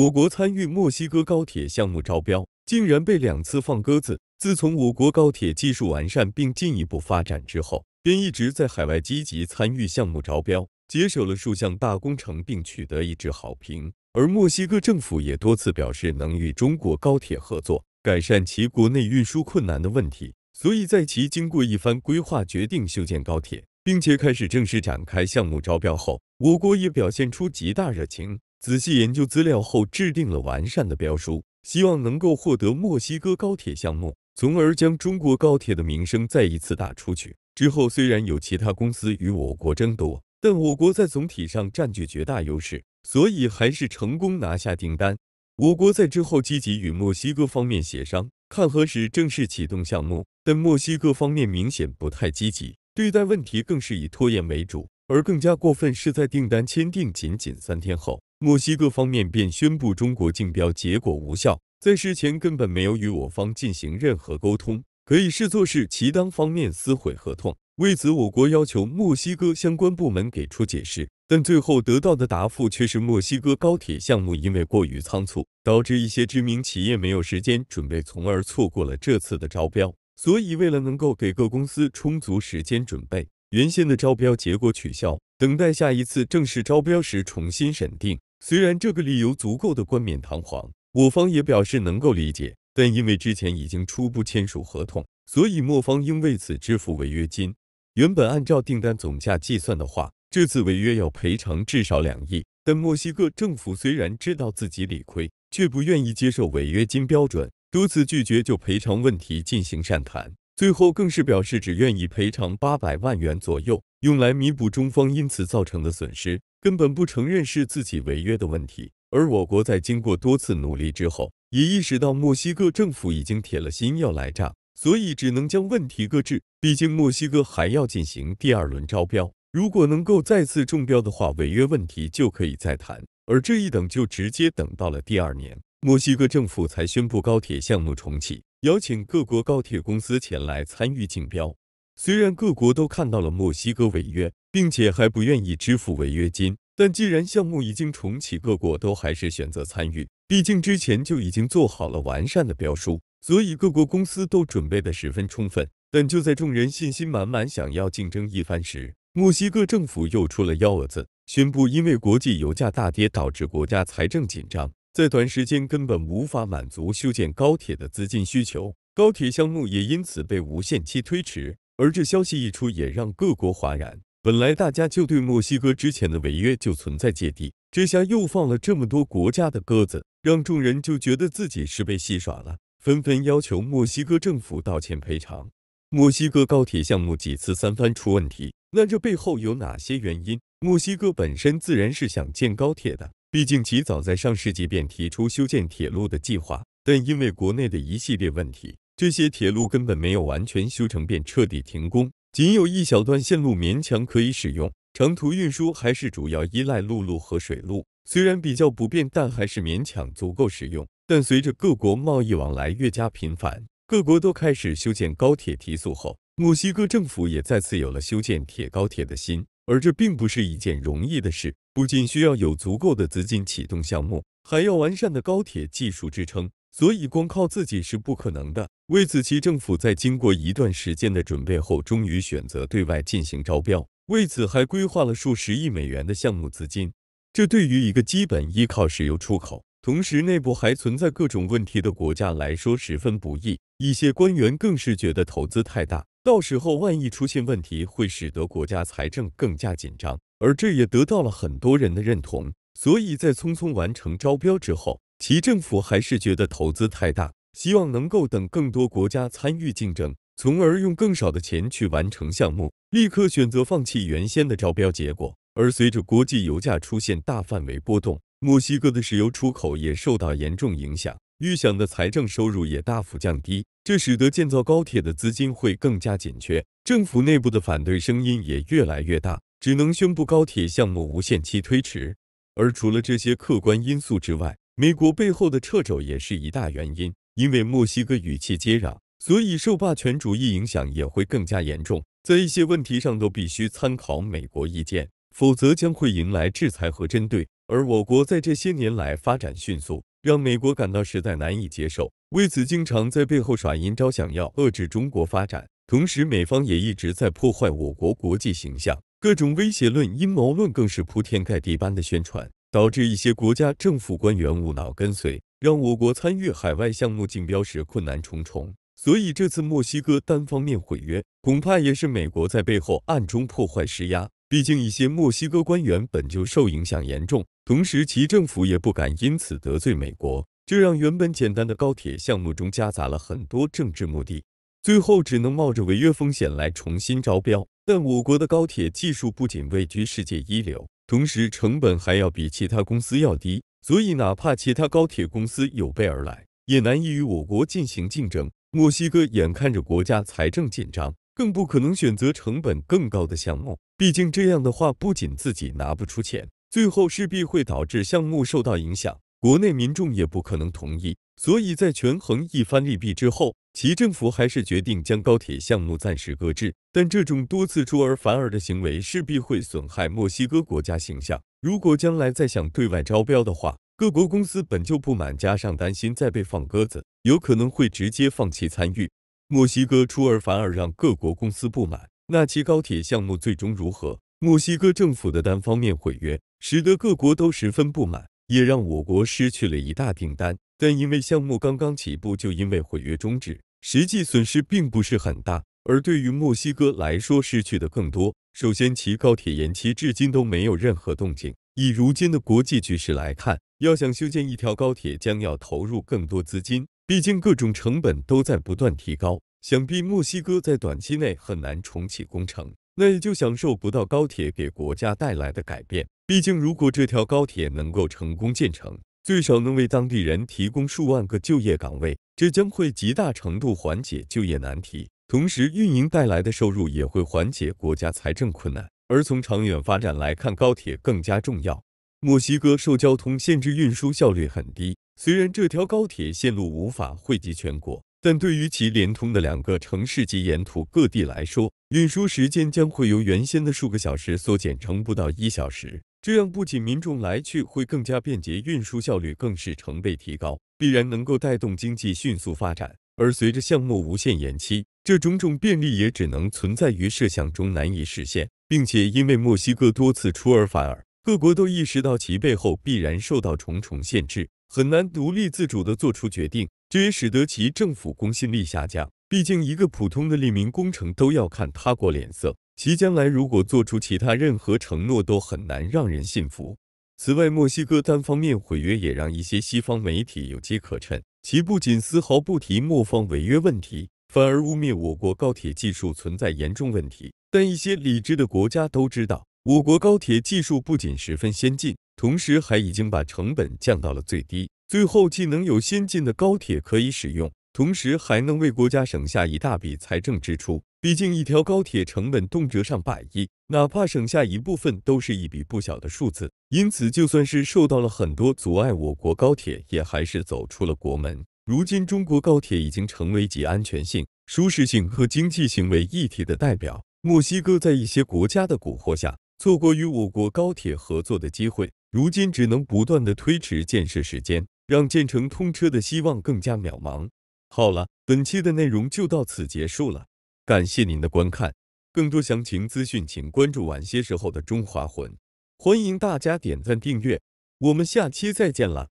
我国参与墨西哥高铁项目招标，竟然被两次放鸽子。自从我国高铁技术完善并进一步发展之后，便一直在海外积极参与项目招标，接手了数项大工程，并取得一致好评。而墨西哥政府也多次表示能与中国高铁合作，改善其国内运输困难的问题。所以在其经过一番规划，决定修建高铁，并且开始正式展开项目招标后，我国也表现出极大热情。仔细研究资料后，制定了完善的标书，希望能够获得墨西哥高铁项目，从而将中国高铁的名声再一次打出去。之后虽然有其他公司与我国争夺，但我国在总体上占据绝大优势，所以还是成功拿下订单。我国在之后积极与墨西哥方面协商，看何时正式启动项目，但墨西哥方面明显不太积极，对待问题更是以拖延为主。而更加过分是在订单签订仅仅三天后。墨西哥方面便宣布中国竞标结果无效，在事前根本没有与我方进行任何沟通，可以视作是其当方面撕毁合同。为此，我国要求墨西哥相关部门给出解释，但最后得到的答复却是墨西哥高铁项目因为过于仓促，导致一些知名企业没有时间准备，从而错过了这次的招标。所以，为了能够给各公司充足时间准备，原先的招标结果取消，等待下一次正式招标时重新审定。虽然这个理由足够的冠冕堂皇，我方也表示能够理解，但因为之前已经初步签署合同，所以墨方应为此支付违约金。原本按照订单总价计算的话，这次违约要赔偿至少两亿。但墨西哥政府虽然知道自己理亏，却不愿意接受违约金标准，多次拒绝就赔偿问题进行善谈，最后更是表示只愿意赔偿八百万元左右。用来弥补中方因此造成的损失，根本不承认是自己违约的问题。而我国在经过多次努力之后，也意识到墨西哥政府已经铁了心要赖账，所以只能将问题搁置。毕竟墨西哥还要进行第二轮招标，如果能够再次中标的话，违约问题就可以再谈。而这一等就直接等到了第二年，墨西哥政府才宣布高铁项目重启，邀请各国高铁公司前来参与竞标。虽然各国都看到了墨西哥违约，并且还不愿意支付违约金，但既然项目已经重启，各国都还是选择参与。毕竟之前就已经做好了完善的标书，所以各国公司都准备的十分充分。但就在众人信心满满，想要竞争一番时，墨西哥政府又出了幺蛾子，宣布因为国际油价大跌导致国家财政紧张，在短时间根本无法满足修建高铁的资金需求，高铁项目也因此被无限期推迟。而这消息一出，也让各国哗然。本来大家就对墨西哥之前的违约就存在芥蒂，这下又放了这么多国家的鸽子，让众人就觉得自己是被戏耍了，纷纷要求墨西哥政府道歉赔偿。墨西哥高铁项目几次三番出问题，那这背后有哪些原因？墨西哥本身自然是想建高铁的，毕竟其早在上世纪便提出修建铁路的计划，但因为国内的一系列问题。这些铁路根本没有完全修成，便彻底停工，仅有一小段线路勉强可以使用。长途运输还是主要依赖陆路和水路，虽然比较不便，但还是勉强足够使用。但随着各国贸易往来越加频繁，各国都开始修建高铁提速后，墨西哥政府也再次有了修建铁高铁的心，而这并不是一件容易的事，不仅需要有足够的资金启动项目，还要完善的高铁技术支撑。所以，光靠自己是不可能的。为此，其政府在经过一段时间的准备后，终于选择对外进行招标，为此还规划了数十亿美元的项目资金。这对于一个基本依靠石油出口，同时内部还存在各种问题的国家来说，十分不易。一些官员更是觉得投资太大，到时候万一出现问题，会使得国家财政更加紧张。而这也得到了很多人的认同。所以在匆匆完成招标之后。其政府还是觉得投资太大，希望能够等更多国家参与竞争，从而用更少的钱去完成项目。立刻选择放弃原先的招标结果。而随着国际油价出现大范围波动，墨西哥的石油出口也受到严重影响，预想的财政收入也大幅降低，这使得建造高铁的资金会更加紧缺。政府内部的反对声音也越来越大，只能宣布高铁项目无限期推迟。而除了这些客观因素之外，美国背后的掣肘也是一大原因，因为墨西哥与其接壤，所以受霸权主义影响也会更加严重，在一些问题上都必须参考美国意见，否则将会迎来制裁和针对。而我国在这些年来发展迅速，让美国感到实在难以接受，为此经常在背后耍阴招，想要遏制中国发展。同时，美方也一直在破坏我国国际形象，各种威胁论、阴谋论更是铺天盖地般的宣传。导致一些国家政府官员无脑跟随，让我国参与海外项目竞标时困难重重。所以这次墨西哥单方面毁约，恐怕也是美国在背后暗中破坏施压。毕竟一些墨西哥官员本就受影响严重，同时其政府也不敢因此得罪美国。这让原本简单的高铁项目中夹杂了很多政治目的，最后只能冒着违约风险来重新招标。但我国的高铁技术不仅位居世界一流。同时，成本还要比其他公司要低，所以哪怕其他高铁公司有备而来，也难以与我国进行竞争。墨西哥眼看着国家财政紧张，更不可能选择成本更高的项目，毕竟这样的话，不仅自己拿不出钱，最后势必会导致项目受到影响，国内民众也不可能同意。所以在权衡一番利弊之后。其政府还是决定将高铁项目暂时搁置，但这种多次出尔反尔的行为势必会损害墨西哥国家形象。如果将来再想对外招标的话，各国公司本就不满，加上担心再被放鸽子，有可能会直接放弃参与。墨西哥出尔反尔，让各国公司不满。那其高铁项目最终如何？墨西哥政府的单方面毁约，使得各国都十分不满，也让我国失去了一大订单。但因为项目刚刚起步，就因为毁约终止，实际损失并不是很大。而对于墨西哥来说，失去的更多。首先，其高铁延期至今都没有任何动静。以如今的国际局势来看，要想修建一条高铁，将要投入更多资金，毕竟各种成本都在不断提高。想必墨西哥在短期内很难重启工程，那也就享受不到高铁给国家带来的改变。毕竟，如果这条高铁能够成功建成，最少能为当地人提供数万个就业岗位，这将会极大程度缓解就业难题。同时，运营带来的收入也会缓解国家财政困难。而从长远发展来看，高铁更加重要。墨西哥受交通限制，运输效率很低。虽然这条高铁线路无法惠及全国，但对于其连通的两个城市及沿途各地来说，运输时间将会由原先的数个小时缩减成不到一小时。这样不仅民众来去会更加便捷，运输效率更是成倍提高，必然能够带动经济迅速发展。而随着项目无限延期，这种种便利也只能存在于设想中，难以实现。并且因为墨西哥多次出尔反尔，各国都意识到其背后必然受到重重限制，很难独立自主地做出决定。这也使得其政府公信力下降。毕竟，一个普通的利民工程都要看他国脸色。其将来如果做出其他任何承诺，都很难让人信服。此外，墨西哥单方面毁约，也让一些西方媒体有机可趁。其不仅丝毫不提墨方违约问题，反而污蔑我国高铁技术存在严重问题。但一些理智的国家都知道，我国高铁技术不仅十分先进，同时还已经把成本降到了最低。最后，既能有先进的高铁可以使用。同时还能为国家省下一大笔财政支出，毕竟一条高铁成本动辄上百亿，哪怕省下一部分都是一笔不小的数字。因此，就算是受到了很多阻碍，我国高铁也还是走出了国门。如今，中国高铁已经成为集安全性、舒适性和经济性为一体的代表。墨西哥在一些国家的蛊惑下，错过与我国高铁合作的机会，如今只能不断的推迟建设时间，让建成通车的希望更加渺茫。好了，本期的内容就到此结束了。感谢您的观看，更多详情资讯请关注晚些时候的《中华魂》。欢迎大家点赞订阅，我们下期再见了。